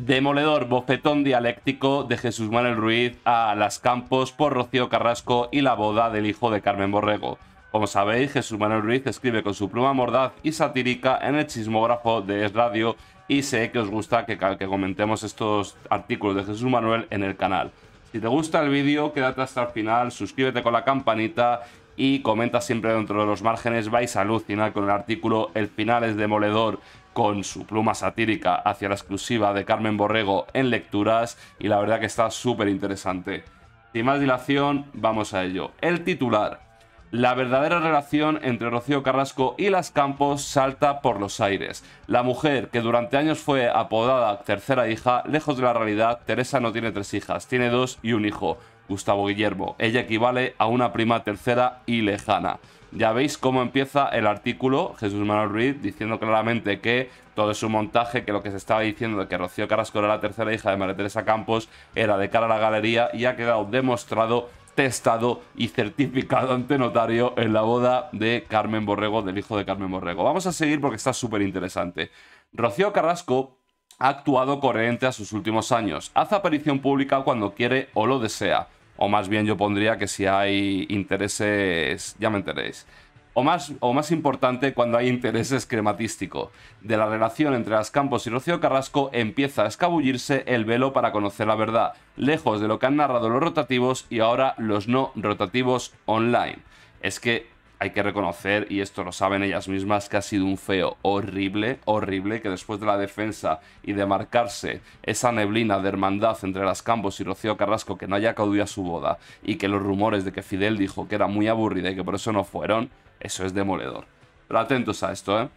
Demoledor bofetón dialéctico de Jesús Manuel Ruiz a Las Campos por Rocío Carrasco y la boda del hijo de Carmen Borrego. Como sabéis, Jesús Manuel Ruiz escribe con su pluma mordaz y satírica en el chismógrafo de Es Radio y sé que os gusta que, que comentemos estos artículos de Jesús Manuel en el canal. Si te gusta el vídeo, quédate hasta el final, suscríbete con la campanita y comenta siempre dentro de los márgenes, vais a alucinar con el artículo El final es demoledor con su pluma satírica hacia la exclusiva de Carmen Borrego en lecturas y la verdad que está súper interesante. Sin más dilación, vamos a ello. El titular. La verdadera relación entre Rocío Carrasco y Las Campos salta por los aires. La mujer, que durante años fue apodada tercera hija, lejos de la realidad, Teresa no tiene tres hijas, tiene dos y un hijo. Gustavo Guillermo. Ella equivale a una prima tercera y lejana. Ya veis cómo empieza el artículo Jesús Manuel Ruiz diciendo claramente que todo es un montaje, que lo que se estaba diciendo de que Rocío Carrasco era la tercera hija de María Teresa Campos era de cara a la galería y ha quedado demostrado testado y certificado ante notario en la boda de Carmen Borrego, del hijo de Carmen Borrego. Vamos a seguir porque está súper interesante. Rocío Carrasco ha actuado coherente a sus últimos años. Hace aparición pública cuando quiere o lo desea o más bien yo pondría que si hay intereses, ya me enteréis, o más, o más importante cuando hay intereses crematístico. De la relación entre las Campos y Rocío Carrasco empieza a escabullirse el velo para conocer la verdad, lejos de lo que han narrado los rotativos y ahora los no rotativos online. Es que hay que reconocer, y esto lo saben ellas mismas, que ha sido un feo horrible, horrible, que después de la defensa y de marcarse esa neblina de hermandad entre las Campos y Rocío Carrasco que no haya acudido a su boda y que los rumores de que Fidel dijo que era muy aburrida y que por eso no fueron, eso es demoledor. Pero atentos a esto, ¿eh?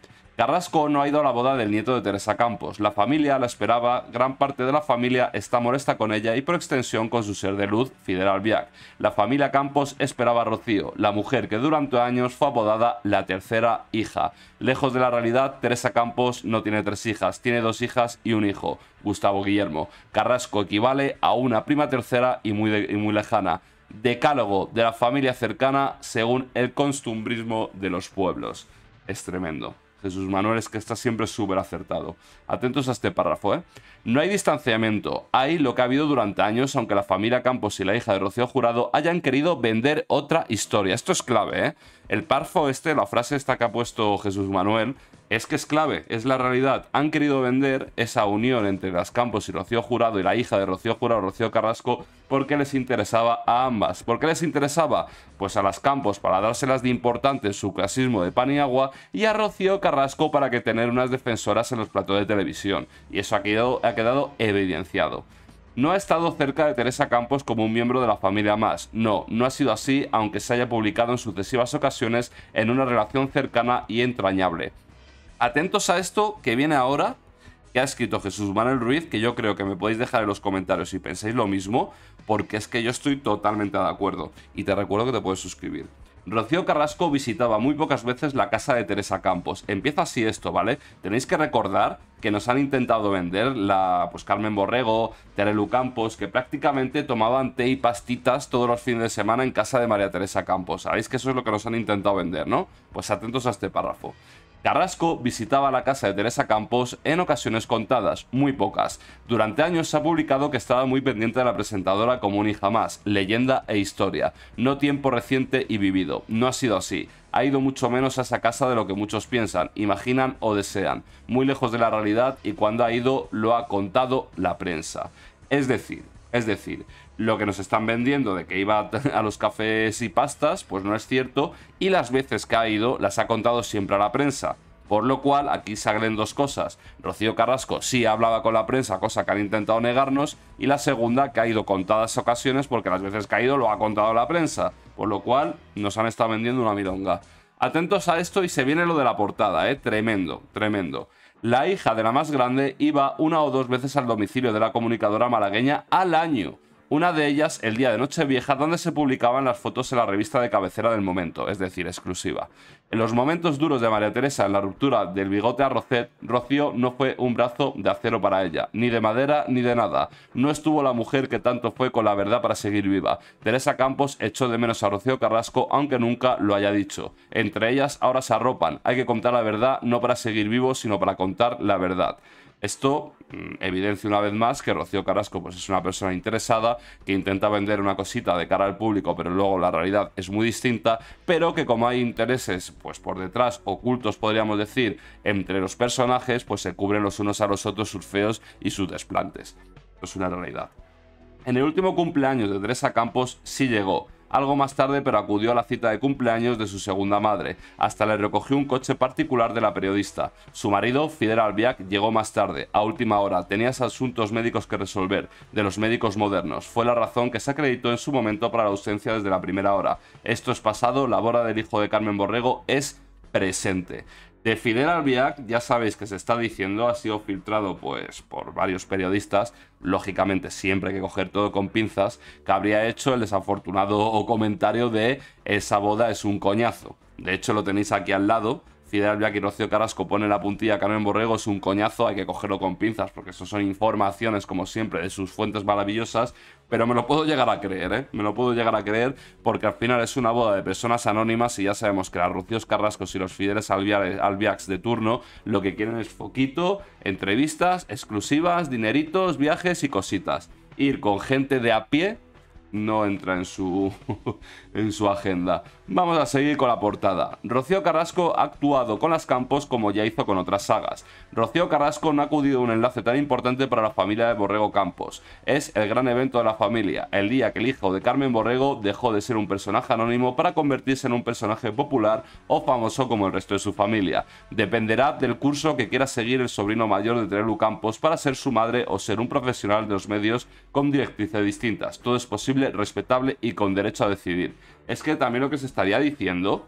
Carrasco no ha ido a la boda del nieto de Teresa Campos. La familia la esperaba, gran parte de la familia está molesta con ella y por extensión con su ser de luz, Fidel Albiac. La familia Campos esperaba a Rocío, la mujer que durante años fue apodada la tercera hija. Lejos de la realidad, Teresa Campos no tiene tres hijas, tiene dos hijas y un hijo, Gustavo Guillermo. Carrasco equivale a una prima tercera y muy, y muy lejana. Decálogo de la familia cercana según el costumbrismo de los pueblos. Es tremendo. Jesús Manuel es que está siempre súper acertado. Atentos a este párrafo, ¿eh? No hay distanciamiento. Hay lo que ha habido durante años, aunque la familia Campos y la hija de Rocío Jurado hayan querido vender otra historia. Esto es clave, ¿eh? El párrafo este, la frase esta que ha puesto Jesús Manuel, es que es clave, es la realidad. Han querido vender esa unión entre las Campos y Rocío Jurado y la hija de Rocío Jurado, Rocío Carrasco, porque les interesaba a ambas. ¿Por qué les interesaba? Pues a las Campos para dárselas de importante su clasismo de pan y agua y a Rocío Carrasco para que tener unas defensoras en los platos de televisión. Y eso ha quedado, ha quedado evidenciado. No ha estado cerca de Teresa Campos como un miembro de la familia más. No, no ha sido así, aunque se haya publicado en sucesivas ocasiones en una relación cercana y entrañable. Atentos a esto que viene ahora, que ha escrito Jesús Manuel Ruiz, que yo creo que me podéis dejar en los comentarios si pensáis lo mismo, porque es que yo estoy totalmente de acuerdo. Y te recuerdo que te puedes suscribir. Rocío Carrasco visitaba muy pocas veces la casa de Teresa Campos. Empieza así esto, ¿vale? Tenéis que recordar que nos han intentado vender la pues Carmen Borrego, Terelu Campos, que prácticamente tomaban té y pastitas todos los fines de semana en casa de María Teresa Campos. Sabéis que eso es lo que nos han intentado vender, ¿no? Pues atentos a este párrafo. Carrasco visitaba la casa de Teresa Campos en ocasiones contadas, muy pocas. Durante años se ha publicado que estaba muy pendiente de la presentadora como un hija más, leyenda e historia, no tiempo reciente y vivido. No ha sido así. Ha ido mucho menos a esa casa de lo que muchos piensan, imaginan o desean, muy lejos de la realidad y cuando ha ido lo ha contado la prensa. Es decir, es decir, lo que nos están vendiendo de que iba a los cafés y pastas, pues no es cierto, y las veces que ha ido las ha contado siempre a la prensa. Por lo cual, aquí salen dos cosas. Rocío Carrasco sí hablaba con la prensa, cosa que han intentado negarnos, y la segunda, que ha ido contadas ocasiones, porque las veces que ha ido lo ha contado la prensa. Por lo cual, nos han estado vendiendo una mironga. Atentos a esto y se viene lo de la portada, ¿eh? Tremendo, tremendo la hija de la más grande iba una o dos veces al domicilio de la comunicadora malagueña al año una de ellas, el día de Nochevieja, donde se publicaban las fotos en la revista de cabecera del momento, es decir, exclusiva. En los momentos duros de María Teresa, en la ruptura del bigote a Rocío no fue un brazo de acero para ella, ni de madera ni de nada. No estuvo la mujer que tanto fue con la verdad para seguir viva. Teresa Campos echó de menos a Rocío Carrasco, aunque nunca lo haya dicho. Entre ellas ahora se arropan, hay que contar la verdad no para seguir vivo, sino para contar la verdad. Esto mm, evidencia una vez más que Rocío Carrasco pues, es una persona interesada, que intenta vender una cosita de cara al público, pero luego la realidad es muy distinta, pero que como hay intereses pues, por detrás, ocultos podríamos decir, entre los personajes, pues se cubren los unos a los otros sus feos y sus desplantes. Es una realidad. En el último cumpleaños de Teresa Campos sí llegó, algo más tarde, pero acudió a la cita de cumpleaños de su segunda madre. Hasta le recogió un coche particular de la periodista. Su marido, Fidel Albiac, llegó más tarde, a última hora. Tenías asuntos médicos que resolver, de los médicos modernos. Fue la razón que se acreditó en su momento para la ausencia desde la primera hora. Esto es pasado, la boda del hijo de Carmen Borrego es presente. De Fidel Albiac ya sabéis que se está diciendo, ha sido filtrado pues por varios periodistas, lógicamente siempre hay que coger todo con pinzas, que habría hecho el desafortunado comentario de esa boda es un coñazo. De hecho lo tenéis aquí al lado, Fidel Albiax y Rocío Carrasco pone la puntilla Carmen Borrego es un coñazo, hay que cogerlo con pinzas porque eso son informaciones como siempre de sus fuentes maravillosas, pero me lo puedo llegar a creer, ¿eh? Me lo puedo llegar a creer porque al final es una boda de personas anónimas y ya sabemos que las Rocío Carrascos y los Fideles Albiax de turno lo que quieren es foquito, entrevistas exclusivas, dineritos, viajes y cositas. Ir con gente de a pie no entra en su, en su agenda. Vamos a seguir con la portada. Rocío Carrasco ha actuado con las Campos como ya hizo con otras sagas. Rocío Carrasco no ha acudido a un enlace tan importante para la familia de Borrego Campos. Es el gran evento de la familia, el día que el hijo de Carmen Borrego dejó de ser un personaje anónimo para convertirse en un personaje popular o famoso como el resto de su familia. Dependerá del curso que quiera seguir el sobrino mayor de Trelu Campos para ser su madre o ser un profesional de los medios con directrices distintas. Todo es posible respetable y con derecho a decidir. Es que también lo que se estaría diciendo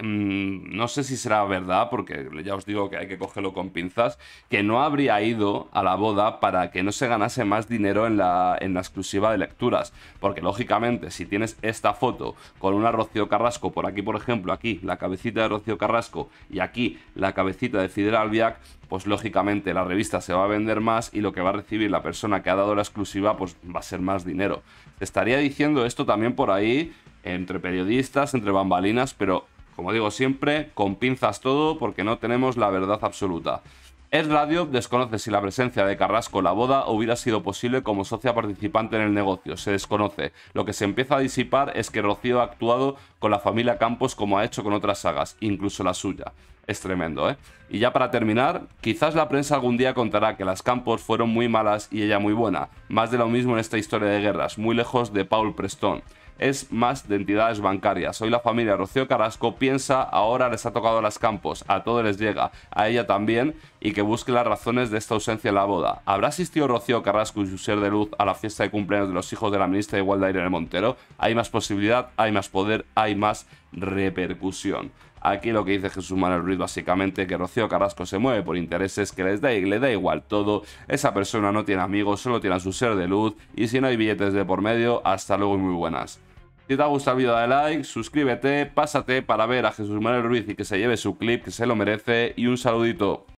Mm, no sé si será verdad, porque ya os digo que hay que cogerlo con pinzas, que no habría ido a la boda para que no se ganase más dinero en la, en la exclusiva de lecturas. Porque lógicamente, si tienes esta foto con una Rocío Carrasco, por aquí por ejemplo, aquí la cabecita de Rocío Carrasco y aquí la cabecita de Fidel Albiac, pues lógicamente la revista se va a vender más y lo que va a recibir la persona que ha dado la exclusiva pues va a ser más dinero. Te estaría diciendo esto también por ahí entre periodistas, entre bambalinas, pero como digo siempre, con pinzas todo porque no tenemos la verdad absoluta. Es Radio desconoce si la presencia de Carrasco en la boda hubiera sido posible como socia participante en el negocio. Se desconoce. Lo que se empieza a disipar es que Rocío ha actuado con la familia Campos como ha hecho con otras sagas, incluso la suya. Es tremendo, ¿eh? Y ya para terminar, quizás la prensa algún día contará que las Campos fueron muy malas y ella muy buena. Más de lo mismo en esta historia de guerras, muy lejos de Paul Preston es más de entidades bancarias. Hoy la familia Rocío Carrasco piensa ahora les ha tocado a las campos, a todos les llega, a ella también, y que busque las razones de esta ausencia en la boda. ¿Habrá asistido Rocío Carrasco y su ser de luz a la fiesta de cumpleaños de los hijos de la ministra de Igualdad Irene Montero? Hay más posibilidad, hay más poder, hay más repercusión. Aquí lo que dice Jesús Manuel Ruiz básicamente que Rocío Carrasco se mueve por intereses que les da, y le da igual todo. Esa persona no tiene amigos, solo tiene a su ser de luz y si no hay billetes de por medio, hasta luego y muy buenas. Si te ha gustado el video dale like, suscríbete, pásate para ver a Jesús Manuel Ruiz y que se lleve su clip que se lo merece y un saludito.